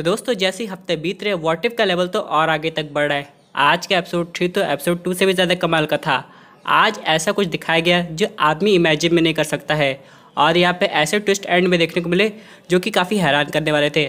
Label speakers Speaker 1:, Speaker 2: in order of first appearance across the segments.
Speaker 1: तो दोस्तों जैसे हफ्ते बीत रहे वॉटिफ का लेवल तो और आगे तक बढ़ रहा है आज का एपिसोड थ्री तो एपिसोड टू से भी ज़्यादा कमाल का था आज ऐसा कुछ दिखाया गया जो आदमी इमेजिन में नहीं कर सकता है और यहाँ पे ऐसे ट्विस्ट एंड में देखने को मिले जो कि काफ़ी हैरान करने वाले थे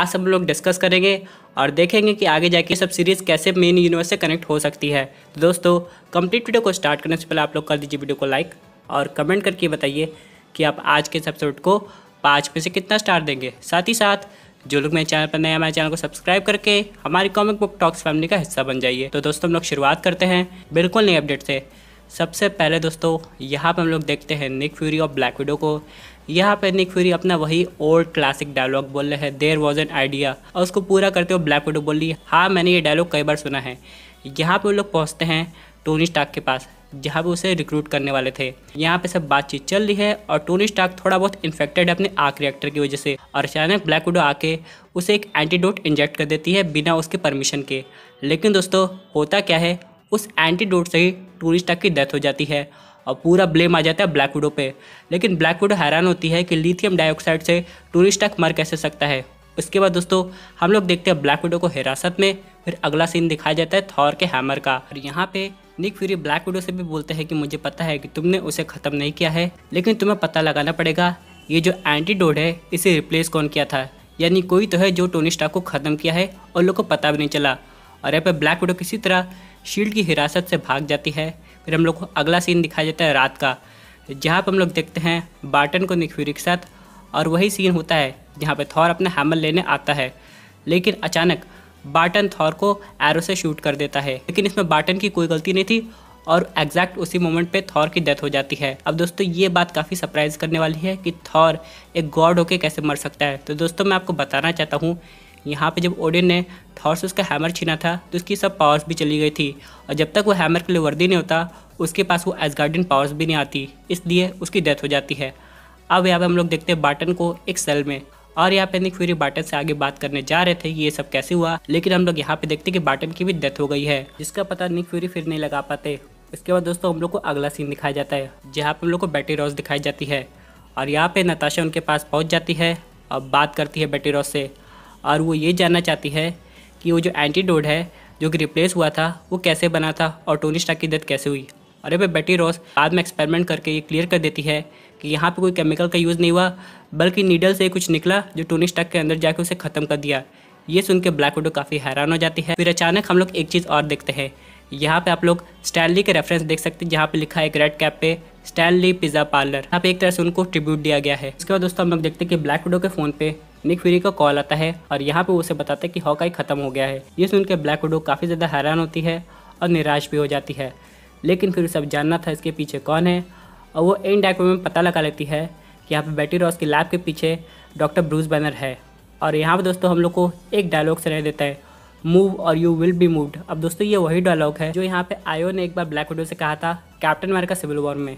Speaker 1: आज हम लोग डिस्कस करेंगे और देखेंगे कि आगे जाके सब सीरीज़ कैसे मेन यूनिवर्स से कनेक्ट हो सकती है तो दोस्तों कंप्लीट वीडियो को स्टार्ट करने से पहले आप लोग कर दीजिए वीडियो को लाइक और कमेंट करके बताइए कि आप आज के इस एपिसोड को पाँच में से कितना स्टार देंगे साथ ही साथ जो लोग मेरे चैनल पर नए हमारे चैनल को सब्सक्राइब करके हमारी कॉमिक बुक टॉक्स फैमिली का हिस्सा बन जाइए तो दोस्तों हम लोग शुरुआत करते हैं बिल्कुल नई अपडेट से सबसे पहले दोस्तों यहाँ पर हम लोग देखते हैं निक फ्यूरी और ब्लैक विडो को यहाँ पर निक फ्यूरी अपना वही ओल्ड क्लासिक डायलॉग बोल रहे हैं देर वॉज एन आइडिया और उसको पूरा करते हुए ब्लैक विडो बोल रही है हाँ मैंने ये डायलॉग कई बार सुना है यहाँ पर लोग पहुँचते हैं टोनी स्टाक के पास जहाँ भी उसे रिक्रूट करने वाले थे यहाँ पे सब बातचीत चल रही है और टोनी स्टार्क थोड़ा बहुत इन्फेक्टेड है अपने आँख रिएक्टर की वजह से और अचानक ब्लैक वुडो आके उसे एक एंटीडोट इंजेक्ट कर देती है बिना उसके परमिशन के लेकिन दोस्तों होता क्या है उस एंटीडोट से ही टोनी स्टाक की डेथ हो जाती है और पूरा ब्लेम आ जाता है ब्लैक वुडो पे लेकिन ब्लैक वुडो हैरान होती है कि लिथियम डाइऑक्साइड से टूरिस्ट स्टाक मर कैसे सकता है उसके बाद दोस्तों हम लोग देखते हैं ब्लैक वुडो को हिरासत में फिर अगला सीन दिखाया जाता है थॉर के हैमर का और यहाँ पे निक फ्यूरी ब्लैक विडो से भी बोलते हैं कि मुझे पता है कि तुमने उसे ख़त्म नहीं किया है लेकिन तुम्हें पता लगाना पड़ेगा ये जो एंटीडोड है इसे रिप्लेस कौन किया था यानी कोई तो है जो टोनी स्टार्क को ख़त्म किया है और लोग को पता भी नहीं चला और यहाँ पर ब्लैक विडो किसी तरह शील्ड की हिरासत से भाग जाती है फिर हम लोग को अगला सीन दिखाया जाता है रात का जहाँ पर हम लोग देखते हैं बार्टन को निक फ्यूरी के साथ और वही सीन होता है जहाँ पर थौर अपना हैमर लेने आता है लेकिन अचानक बाटन थॉर को एरो से शूट कर देता है लेकिन इसमें बाटन की कोई गलती नहीं थी और एग्जैक्ट उसी मोमेंट पे थॉर की डेथ हो जाती है अब दोस्तों ये बात काफ़ी सरप्राइज करने वाली है कि थॉर एक गॉड होके कैसे मर सकता है तो दोस्तों मैं आपको बताना चाहता हूँ यहाँ पे जब ओडिन ने थॉर से उसका हैमर छीना था तो उसकी सब पावर्स भी चली गई थी और जब तक वो हैमर के लिए वर्दी नहीं होता उसके पास वो गार्डन पावर्स भी नहीं आती इसलिए उसकी डेथ हो जाती है अब यहाँ पर हम लोग देखते हैं बाटन को एक सेल में और यहाँ पे निक फ्यूरी बाटन से आगे बात करने जा रहे थे कि ये सब कैसे हुआ लेकिन हम लोग यहाँ पे देखते कि बाटन की भी डेथ हो गई है जिसका पता निक फ्यूरी फिर नहीं लगा पाते इसके बाद दोस्तों हम लोग को अगला सीन दिखाया जाता है जहाँ पे हम लोग को बैटी रॉस दिखाई जाती है और यहाँ पे नताशा उनके पास पहुँच जाती है और बात करती है बैटी रॉस से और वो ये जानना चाहती है कि वो जो एंटीडोड है जो कि रिप्लेस हुआ था वो कैसे बना था और टोनी की डेथ कैसे हुई और भाई बैटरी रॉस बाद में एक्सपेरिमेंट करके ये क्लियर कर देती है कि यहाँ पे कोई केमिकल का यूज़ नहीं हुआ बल्कि नीडल से कुछ निकला जो टोनी स्टाक के अंदर जाके उसे ख़त्म कर दिया ये सुन के ब्लैक विडो काफ़ी हैरान हो जाती है फिर अचानक हम लोग एक चीज़ और देखते हैं यहाँ पे आप लोग स्टैनली के रेफरेंस देख सकते हैं जहाँ पे लिखा है एक रेड कैप पे स्टैनली पिज़्ज़ा पार्लर यहाँ पे एक तरह से उनको ट्रिब्यूट दिया गया है इसके बाद दोस्तों हम लोग देखते हैं कि ब्लैक विडो के फ़ोन पे निक फ्यूरी का कॉल आता है और यहाँ पे उसे बताते हैं कि हॉकाई ख़त्म हो गया है ये सुन के ब्लैक विडो काफ़ी ज़्यादा हैरान होती है और निराश भी हो जाती है लेकिन फिर सब जानना था इसके पीछे कौन है और वो इन डायग्राम में पता लगा लेती है कि यहाँ पे बैटी रॉस की लैब के पीछे डॉक्टर ब्रूस बैनर है और यहाँ पर दोस्तों हम लोग को एक डायलॉग से रह देता है मूव और यू विल बी मूव्ड अब दोस्तों ये वही डायलॉग है जो यहाँ पे आयो ने एक बार ब्लैक विडो से कहा था कैप्टन अमेरिका सिविल वॉर में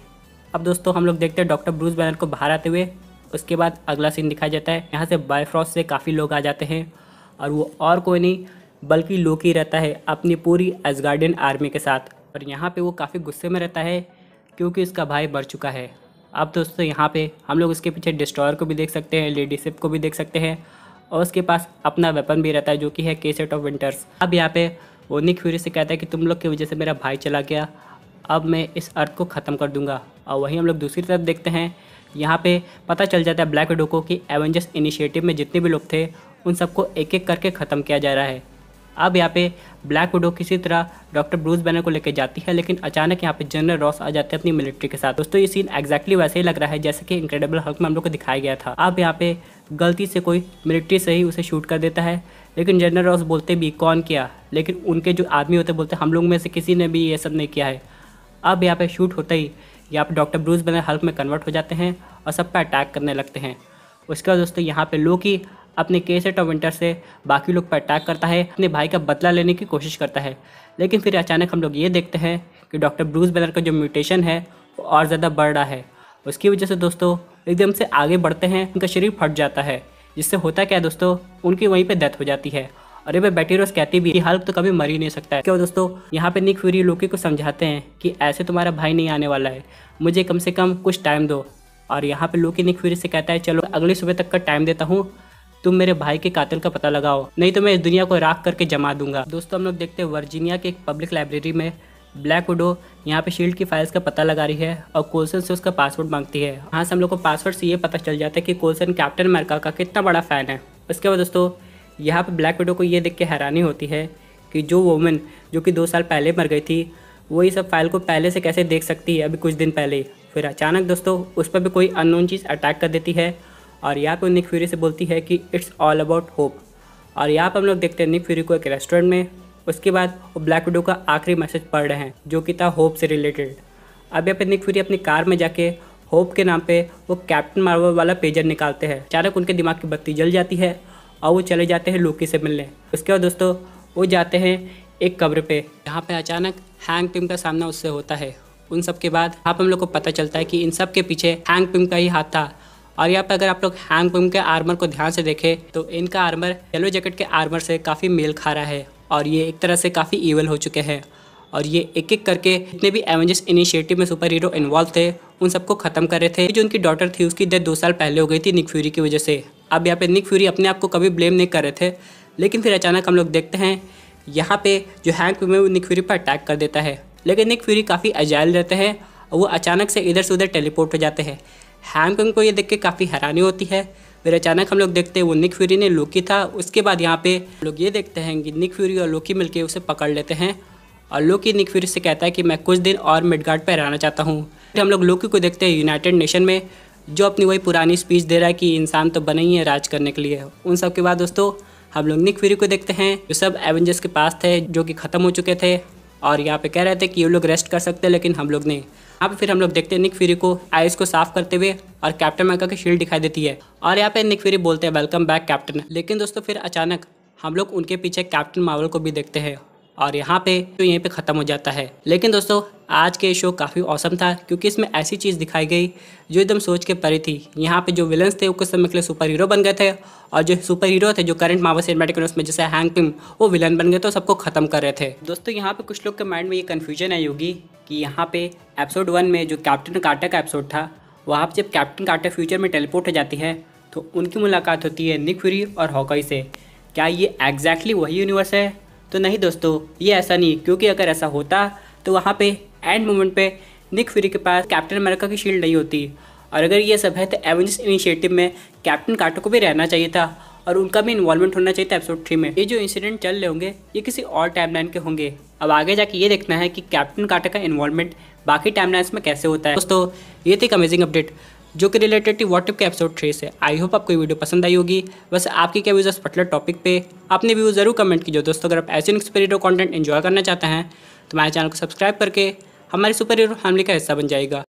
Speaker 1: अब दोस्तों हम लोग देखते हैं डॉक्टर ब्रूस बैनर को बाहर आते हुए उसके बाद अगला सीन दिखाया जाता है यहाँ से बायफ्रॉस से काफ़ी लोग आ जाते हैं और वो और कोई नहीं बल्कि लोकी रहता है अपनी पूरी एजगार्डियन आर्मी के साथ और यहाँ पर वो काफ़ी गुस्से में रहता है क्योंकि उसका भाई बढ़ चुका है अब दोस्तों यहाँ पे हम लोग उसके पीछे डिस्ट्रॉयर को भी देख सकते हैं लेडीशिप को भी देख सकते हैं और उसके पास अपना वेपन भी रहता है जो कि है केसेट ऑफ विंटर्स अब यहाँ पे वो निक फ्यूरी से कहता है कि तुम लोग की वजह से मेरा भाई चला गया अब मैं इस अर्थ को ख़त्म कर दूंगा और वहीं हम लोग दूसरी तरफ देखते हैं यहाँ पे पता चल जाता है ब्लैक डोको कि एवेंजर्स इनिशिएटिव में जितने भी लोग थे उन सबको एक एक करके ख़त्म किया जा रहा है अब यहाँ पे ब्लैक विडो किसी तरह डॉक्टर ब्रूस बैनर को लेकर जाती है लेकिन अचानक यहाँ पे जनरल रॉस आ जाते हैं अपनी मिलिट्री के साथ दोस्तों ये सीन एक्जैक्टली वैसे ही लग रहा है जैसे कि इंक्रेडिबल हल्क में हम लोग को दिखाया गया था अब यहाँ पे गलती से कोई मिलिट्री से ही उसे शूट कर देता है लेकिन जनरल रॉस बोलते भी कौन किया लेकिन उनके जो आदमी होते बोलते हम लोग में से किसी ने भी ये सब नहीं किया है अब यहाँ पे शूट होता ही यहाँ पे डॉक्टर ब्रूस बैनर हल्क में कन्वर्ट हो जाते हैं और सब पर अटैक करने लगते हैं उसके बाद दोस्तों यहाँ पे लोकी अपने केसेट और विंटर से बाकी लोग पर अटैक करता है अपने भाई का बदला लेने की कोशिश करता है लेकिन फिर अचानक हम लोग ये देखते हैं कि डॉक्टर ब्रूस बैनर का जो म्यूटेशन है वो और ज़्यादा बढ़ रहा है उसकी वजह से दोस्तों एकदम से आगे बढ़ते हैं उनका शरीर फट जाता है जिससे होता क्या है दोस्तों उनकी वहीं पर डेथ हो जाती है और ये रोज कहती भी हाल तो कभी मर ही नहीं सकता है क्यों दोस्तों यहाँ पे निक फ्यूरी लोकी को समझाते हैं कि ऐसे तुम्हारा भाई नहीं आने वाला है मुझे कम से कम कुछ टाइम दो और यहाँ पे लोकी निक फ्यूरी से कहता है चलो अगली सुबह तक का टाइम देता हूँ तुम मेरे भाई के कातिल का पता लगाओ नहीं तो मैं इस दुनिया को राख करके जमा दूंगा दोस्तों हम लोग देखते हैं वर्जीनिया के एक पब्लिक लाइब्रेरी में ब्लैक वुडो यहाँ पे शील्ड की फाइल्स का पता लगा रही है और कोलसन से उसका पासवर्ड मांगती है यहाँ से हम लोग को पासवर्ड से ये पता चल जाता है कि कोलसन कैप्टन अमेरिका का कितना बड़ा फ़ैन है उसके बाद दोस्तों यहाँ पर ब्लैक विडो को ये देख के हैरानी होती है कि जो वोमेन जो कि दो साल पहले मर गई थी वो ये सब फाइल को पहले से कैसे देख सकती है अभी कुछ दिन पहले फिर अचानक दोस्तों उस पर भी कोई अननोन चीज़ अटैक कर देती है और यहाँ पर निक फ्यूरी से बोलती है कि इट्स ऑल अबाउट होप और यहाँ पर हम लोग देखते हैं निक फ्यूरी को एक रेस्टोरेंट में उसके बाद वो ब्लैक विडो का आखिरी मैसेज पढ़ रहे हैं जो कि था होप से रिलेटेड अब यहाँ पर निक फ्यूरी अपनी कार में जाके होप के नाम पे वो कैप्टन मार्वल वाला पेजर निकालते हैं अचानक उनके दिमाग की बत्ती जल जाती है और वो चले जाते हैं लोकी से मिलने उसके बाद दोस्तों वो जाते हैं एक कब्र पे जहाँ पे अचानक हैंग पिम का सामना उससे होता है उन सब के बाद आप हम लोग को पता चलता है कि इन सब के पीछे हैंग पिम का ही हाथ था और यहाँ पर अगर आप लोग हैंग बूम के आर्मर को ध्यान से देखें तो इनका आर्मर येलो जैकेट के आर्मर से काफ़ी मेल खा रहा है और ये एक तरह से काफ़ी ईवल हो चुके हैं और ये एक एक करके जितने भी एवेंजर्स इनिशिएटिव में सुपर हीरो इन्वॉल्व थे उन सबको ख़त्म कर रहे थे जो उनकी डॉटर थी उसकी डेथ दो साल पहले हो गई थी निक फ्यूरी की वजह से अब यहाँ पे निक फ्यूरी अपने आप को कभी ब्लेम नहीं कर रहे थे लेकिन फिर अचानक हम लोग देखते हैं यहाँ पे जो हैंक में निक फ्यूरी पर अटैक कर देता है लेकिन निक फ्यूरी काफ़ी अजायल रहते हैं और वो अचानक से इधर से उधर टेलीपोर्ट हो जाते हैं हैमकंग को ये देख के काफ़ी हैरानी होती है फिर अचानक हम लोग देखते हैं वो निक फ्यूरी ने लोकी था उसके बाद यहाँ पे लोग ये देखते हैं कि निक फ्यूरी और लोकी मिलके उसे पकड़ लेते हैं और लोकी निक फ्यूरी से कहता है कि मैं कुछ दिन और मिडगार्ड पर रहना चाहता हूँ फिर हम लोग लोकी को देखते हैं यूनाइटेड नेशन में जो अपनी वही पुरानी स्पीच दे रहा है कि इंसान तो बना ही है राज करने के लिए उन सब के बाद दोस्तों हम लोग निक फ्यूरी को देखते हैं जो सब एवेंजर्स के पास थे जो कि ख़त्म हो चुके थे और यहाँ पे कह रहे थे कि ये लोग रेस्ट कर सकते हैं लेकिन हम लोग नहीं यहाँ पे फिर हम लोग देखते हैं निक फ्यूरी को आइस को साफ करते हुए और कैप्टन अमेरिका की शील्ड दिखाई देती है और यहाँ पे निक फ्यूरी बोलते हैं वेलकम बैक कैप्टन लेकिन दोस्तों फिर अचानक हम लोग उनके पीछे कैप्टन मावल को भी देखते हैं और यहाँ पे तो यहीं पे ख़त्म हो जाता है लेकिन दोस्तों आज के शो काफ़ी औसम था क्योंकि इसमें ऐसी चीज़ दिखाई गई जो एकदम सोच के परी थी यहाँ पे जो विलन्स थे वो कुछ समय के लिए सुपर हीरो बन गए थे और जो सुपर हीरो थे जो करंट मावा सिनेमेटिक यूनिवर्स में जैसे हैंग पिम वो विलन बन गए तो सबको ख़त्म कर रहे थे दोस्तों यहाँ पर कुछ लोग के माइंड में ये कन्फ्यूजन आई होगी कि यहाँ पर एपिसोड वन में जो कैप्टन काटा का एपिसोड था वहाँ पर जब कैप्टन काटा फ्यूचर में टेलीपोर्ट हो जाती है तो उनकी मुलाकात होती है निक फ्यूरी और हॉकई से क्या ये एग्जैक्टली वही यूनिवर्स है तो नहीं दोस्तों ये ऐसा नहीं क्योंकि अगर ऐसा होता तो वहाँ पे एंड मोमेंट पे निक फ्यूरी के पास कैप्टन अमेरिका की शील्ड नहीं होती और अगर ये सब है तो एवेंजर्स इनिशिएटिव में कैप्टन कार्टर को भी रहना चाहिए था और उनका भी इन्वॉल्वमेंट होना चाहिए था एपिसोड थ्री में ये जो इंसिडेंट चल रहे होंगे ये किसी और टाइमलाइन के होंगे अब आगे जाके ये देखना है कि कैप्टन कार्टर का इन्वॉल्वमेंट बाकी टाइमलाइंस में कैसे होता है दोस्तों ये थी एक अमेजिंग अपडेट जो कि रिलेटेड टू व्हाट्सएप के एपिसोड थ्री से आई होप आपको वीडियो पसंद आई होगी वैसे आपकी क्या व्यूज़ इस टॉपिक पे आपने व्यू जरूर कमेंट कीजिए दोस्तों अगर आप ऐसे सुपर कॉन्टेंट इन्जॉय करना चाहते हैं तो हमारे चैनल को सब्सक्राइब करके हमारी सुपर हीरो फैमिली का हिस्सा बन जाएगा